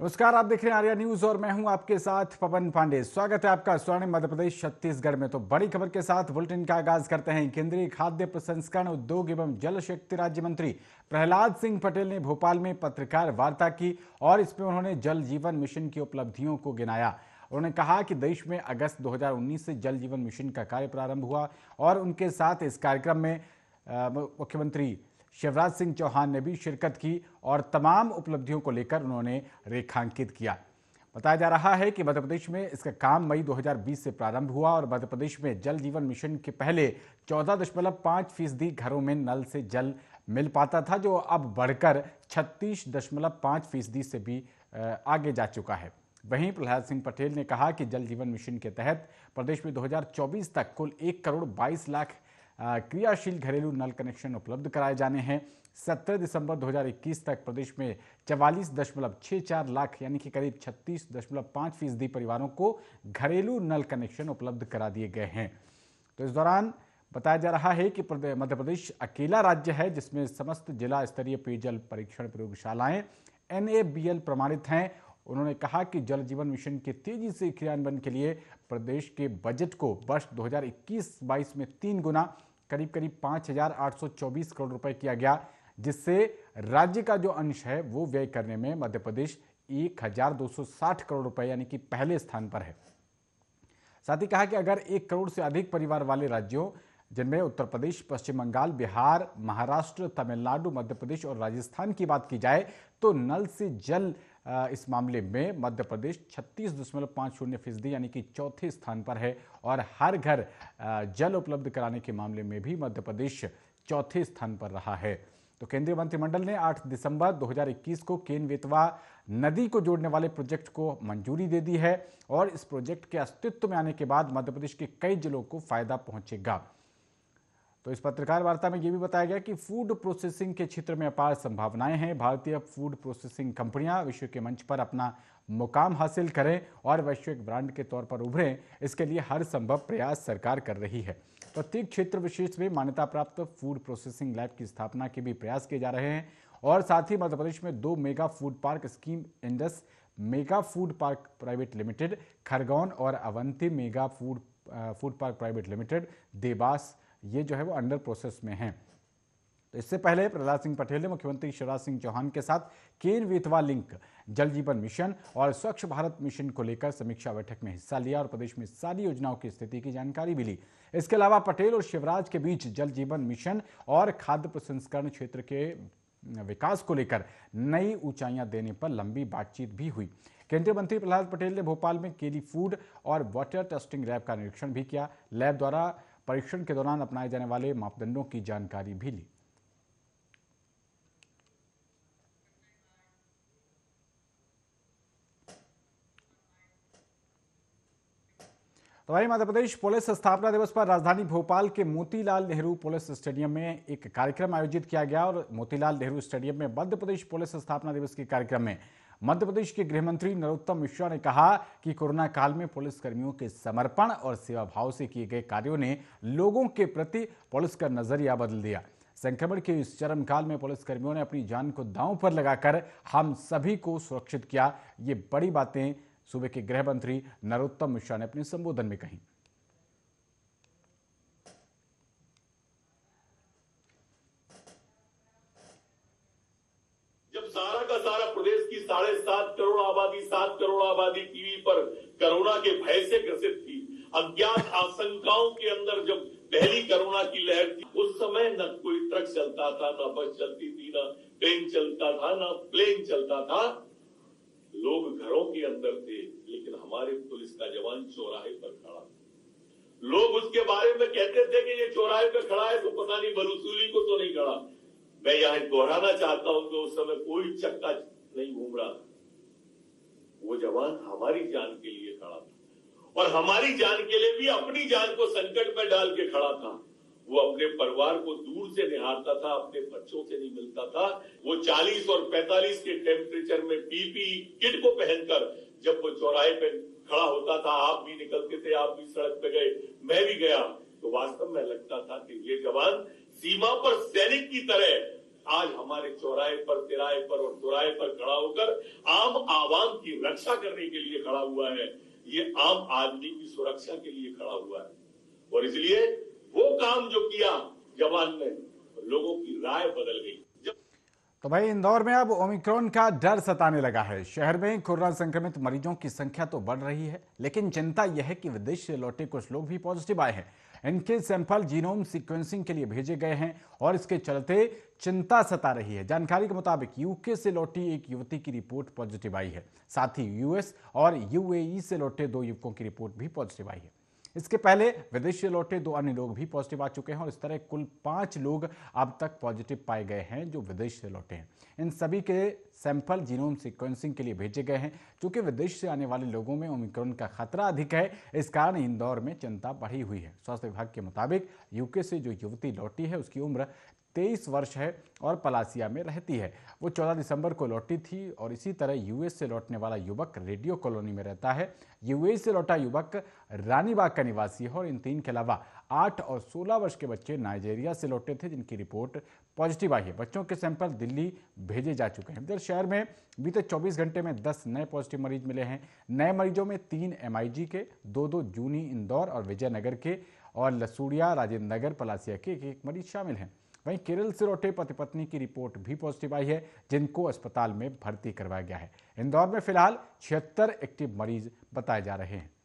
नमस्कार आप देख रहे हैं आर्या न्यूज और मैं हूं आपके साथ पवन पांडे स्वागत है आपका स्वर्णिम मध्य प्रदेश छत्तीसगढ़ में तो बड़ी खबर के साथ बुलेटिन का आगाज करते हैं केंद्रीय खाद्य प्रसंस्करण उद्योग एवं जल शक्ति राज्य मंत्री प्रहलाद सिंह पटेल ने भोपाल में पत्रकार वार्ता की और इसमें उन्होंने जल जीवन मिशन की उपलब्धियों को गिनाया उन्होंने कहा कि देश में अगस्त 2019 से जल जीवन मिशन का कार्य प्रारंभ हुआ और उनके साथ इस कार्यक्रम में मुख्यमंत्री शिवराज सिंह चौहान ने भी शिरकत की और तमाम उपलब्धियों को लेकर उन्होंने रेखांकित किया बताया जा रहा है कि मध्य प्रदेश में इसका काम मई 2020 से प्रारंभ हुआ और मध्य प्रदेश में जल जीवन मिशन के पहले चौदह दशमलव पाँच फीसदी घरों में नल से जल मिल पाता था जो अब बढ़कर छत्तीस दशमलव पाँच फीसदी से भी आगे जा चुका है वहीं प्रहलाद सिंह पटेल ने कहा कि जल जीवन मिशन के तहत प्रदेश में 2024 तक कुल एक करोड़ बाईस लाख क्रियाशील घरेलू नल कनेक्शन उपलब्ध कराए जाने हैं 17 दिसंबर 2021 तक प्रदेश में चवालीस दशमलव छः चार लाख यानी कि करीब छत्तीस दशमलव पाँच फीसदी परिवारों को घरेलू नल कनेक्शन उपलब्ध करा दिए गए हैं तो इस दौरान बताया जा रहा है कि मध्य प्रदेश अकेला राज्य है जिसमें समस्त जिला स्तरीय पेयजल परीक्षण प्रयोगशालाएं एन प्रमाणित हैं उन्होंने कहा कि जल जीवन मिशन के तेजी से क्रियान्वयन के लिए प्रदेश के बजट को वर्ष 2021-22 में तीन गुना करीब करीब 5,824 करोड़ रुपए किया गया जिससे राज्य का जो अंश है वो व्यय करने में मध्य प्रदेश 1,260 करोड़ रुपए यानी कि पहले स्थान पर है साथ ही कहा कि अगर एक करोड़ से अधिक परिवार वाले राज्यों जिनमें उत्तर प्रदेश पश्चिम बंगाल बिहार महाराष्ट्र तमिलनाडु मध्य प्रदेश और राजस्थान की बात की जाए तो नल से जल इस मामले में मध्य प्रदेश छत्तीस दशमलव पाँच शून्य फीसदी यानी कि चौथे स्थान पर है और हर घर जल उपलब्ध कराने के मामले में भी मध्य प्रदेश चौथे स्थान पर रहा है तो केंद्रीय मंत्रिमंडल ने 8 दिसंबर 2021 को केन वेतवा नदी को जोड़ने वाले प्रोजेक्ट को मंजूरी दे दी है और इस प्रोजेक्ट के अस्तित्व में आने के बाद मध्य प्रदेश के कई जिलों को फायदा पहुंचेगा तो इस पत्रकार वार्ता में यह भी बताया गया कि फूड प्रोसेसिंग के क्षेत्र में अपार संभावनाएं हैं भारतीय फूड प्रोसेसिंग कंपनियां विश्व के मंच पर अपना मुकाम हासिल करें और वैश्विक ब्रांड के तौर पर उभरें इसके लिए हर संभव प्रयास सरकार कर रही है प्रत्येक क्षेत्र विशेष में मान्यता प्राप्त फूड प्रोसेसिंग लैब की स्थापना के भी प्रयास किए जा रहे हैं और साथ ही मध्य प्रदेश में दो mega food park scheme Indus mega food park private limited Khargone और Avanti mega food food park private limited Dewas ये जो है वो अंडर प्रोसेस में है तो इससे पहले प्रहलाद सिंह पटेल ने मुख्यमंत्री शिवराज सिंह चौहान के साथ केन वेतवा लिंक जल जीवन मिशन और स्वच्छ भारत मिशन को लेकर समीक्षा बैठक में हिस्सा लिया और प्रदेश में सारी योजनाओं की स्थिति की जानकारी भी ली इसके अलावा पटेल और शिवराज के बीच जल जीवन मिशन और खाद्य प्रसंस्करण क्षेत्र के विकास को लेकर नई ऊंचाइयां देने पर लंबी बातचीत भी हुई केंद्रीय मंत्री प्रहलाद पटेल ने भोपाल में केली फूड और वाटर टेस्टिंग लैब का निरीक्षण भी किया लैब द्वारा परीक्षण के दौरान अपनाए जाने वाले मापदंडों की जानकारी भी ली तो वहीं मध्य प्रदेश पुलिस स्थापना दिवस पर राजधानी भोपाल के मोतीलाल नेहरू पुलिस स्टेडियम में एक कार्यक्रम आयोजित किया गया और मोतीलाल नेहरू स्टेडियम में मध्य प्रदेश पुलिस स्थापना दिवस के कार्यक्रम में मध्य प्रदेश के गृह मंत्री नरोत्तम मिश्रा ने कहा कि कोरोना काल में पुलिसकर्मियों के समर्पण और सेवा भाव से किए गए कार्यों ने लोगों के प्रति पुलिस का नजरिया बदल दिया संक्रमण के इस चरम काल में पुलिसकर्मियों ने अपनी जान को दांव पर लगाकर हम सभी को सुरक्षित किया ये बड़ी बातें सूबे के गृह मंत्री नरोत्तम मिश्रा ने अपने संबोधन में कही जब सारा का सारा प्रदेश साढ़े सात करोड़ आबादी सात करोड़ आबादी टीवी पर कोरोना के भय से ग्रसित थी अज्ञात आशंकाओं के अंदर जब पहली कोरोना की लहर थी उस समय न कोई ट्रक चलता था न बस चलती थी न ट्रेन चलता था न प्लेन चलता था लोग घरों के अंदर थे लेकिन हमारे पुलिस का जवान चौराहे पर खड़ा लोग उसके बारे में कहते थे कि ये चौराहे पर खड़ा है तो पता नहीं बलूसूली को तो नहीं खड़ा मैं यहां दोहराना चाहता हूं कि उस समय कोई चक्का नहीं घूम रहा वो जवान हमारी जान के लिए खड़ा था और हमारी जान के लिए भी अपनी जान को संकट में डाल के खड़ा था वो अपने परिवार को दूर से निहारता था अपने बच्चों से नहीं मिलता था वो 40 और 45 के टेम्परेचर में पीपी किट को पहनकर जब वो चौराहे पे खड़ा होता था आप भी निकलते थे आप भी सड़क पे गए मैं भी गया तो वास्तव में लगता था कि ये जवान सीमा पर सैनिक की तरह आज हमारे चौराहे पर तिराहे पर और दुराहे पर खड़ा होकर आम आवाम की रक्षा करने के लिए खड़ा हुआ है ये आम आदमी की सुरक्षा के लिए खड़ा हुआ है और इसलिए वो काम जो किया जवान ने लोगों की राय बदल गई तो भाई इंदौर में अब ओमिक्रॉन का डर सताने लगा है शहर में कोरोना संक्रमित मरीजों की संख्या तो बढ़ रही है लेकिन चिंता यह है कि विदेश से लौटे कुछ लोग भी पॉजिटिव आए हैं इनके सैंपल जीनोम सीक्वेंसिंग के लिए भेजे गए हैं और इसके चलते चिंता सता रही है जानकारी के मुताबिक यूके से लौटी एक युवती की रिपोर्ट पॉजिटिव आई है साथ ही यूएस और यूएई e से लौटे दो युवकों की रिपोर्ट भी पॉजिटिव आई है इसके पहले विदेश से लौटे दो अन्य लोग भी पॉजिटिव आ चुके हैं और इस तरह कुल पांच लोग अब तक पॉजिटिव पाए गए हैं जो विदेश से लौटे हैं इन सभी के सैंपल जीनोम सीक्वेंसिंग के लिए भेजे गए हैं चूंकि विदेश से आने वाले लोगों में ओमिक्रॉन का खतरा अधिक है इस कारण इंदौर में चिंता बढ़ी हुई है स्वास्थ्य विभाग के मुताबिक यूके से जो युवती लौटी है उसकी उम्र तेईस वर्ष है और पलासिया में रहती है वो 14 दिसंबर को लौटी थी और इसी तरह यूएस से लौटने वाला युवक रेडियो कॉलोनी में रहता है यूएस से लौटा युवक रानीबाग का निवासी है और इन तीन के अलावा आठ और सोलह वर्ष के बच्चे नाइजेरिया से लौटे थे जिनकी रिपोर्ट पॉजिटिव आई है बच्चों के सैंपल दिल्ली भेजे जा चुके हैं इधर शहर में बीते 24 घंटे में 10 नए पॉजिटिव मरीज मिले हैं नए मरीजों में तीन एम के दो दो जूनी इंदौर और विजयनगर के और लसूड़िया राजेंद्र नगर पलासिया के एक एक मरीज शामिल हैं वहीं केरल से लौटे पति पत्नी की रिपोर्ट भी पॉजिटिव आई है जिनको अस्पताल में भर्ती करवाया गया है इंदौर में फिलहाल छिहत्तर एक्टिव मरीज बताए जा रहे हैं